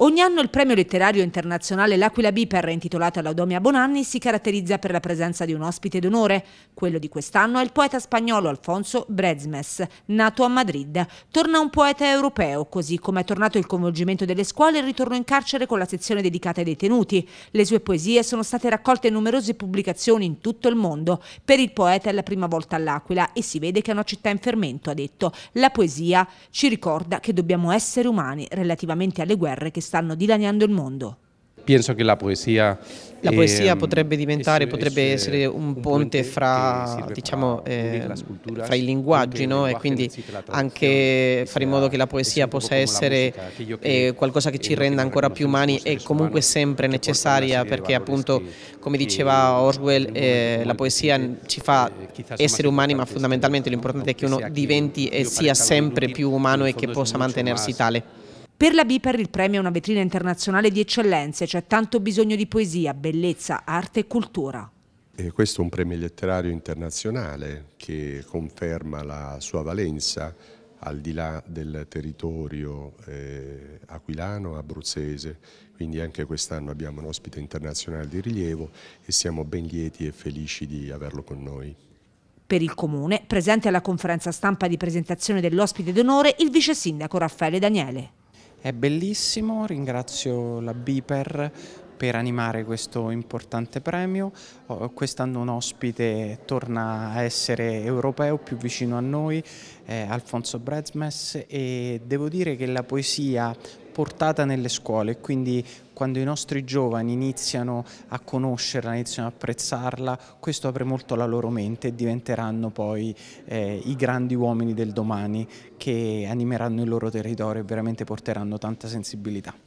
Ogni anno il premio letterario internazionale L'Aquila Biper, intitolato all'Audomia Bonanni, si caratterizza per la presenza di un ospite d'onore. Quello di quest'anno è il poeta spagnolo Alfonso Brezmes, nato a Madrid. Torna un poeta europeo, così come è tornato il coinvolgimento delle scuole e il ritorno in carcere con la sezione dedicata ai detenuti. Le sue poesie sono state raccolte in numerose pubblicazioni in tutto il mondo. Per il poeta è la prima volta all'Aquila e si vede che è una città in fermento, ha detto. La poesia ci ricorda che dobbiamo essere umani relativamente alle guerre che stanno dilaniando il mondo. Penso che la poesia la poesia potrebbe ehm, diventare, potrebbe essere un ponte fra, diciamo, eh, fra i linguaggi no? e quindi anche fare in modo che la poesia possa essere eh, qualcosa che ci renda ancora più umani e comunque sempre necessaria perché appunto come diceva Orwell eh, la poesia ci fa eh, essere umani ma fondamentalmente l'importante è che uno diventi e sia sempre più umano e che possa mantenersi tale. Per la Biper il premio è una vetrina internazionale di eccellenze, c'è cioè tanto bisogno di poesia, bellezza, arte e cultura. E questo è un premio letterario internazionale che conferma la sua valenza al di là del territorio eh, aquilano, abruzzese, quindi anche quest'anno abbiamo un ospite internazionale di rilievo e siamo ben lieti e felici di averlo con noi. Per il Comune, presente alla conferenza stampa di presentazione dell'ospite d'onore, il vice sindaco Raffaele Daniele. È bellissimo, ringrazio la Biper per animare questo importante premio. Oh, quest'anno un ospite torna a essere europeo, più vicino a noi, Alfonso Bredsmes, e devo dire che la poesia portata nelle scuole, quindi quando i nostri giovani iniziano a conoscerla, iniziano ad apprezzarla, questo apre molto la loro mente e diventeranno poi eh, i grandi uomini del domani che animeranno il loro territorio e veramente porteranno tanta sensibilità.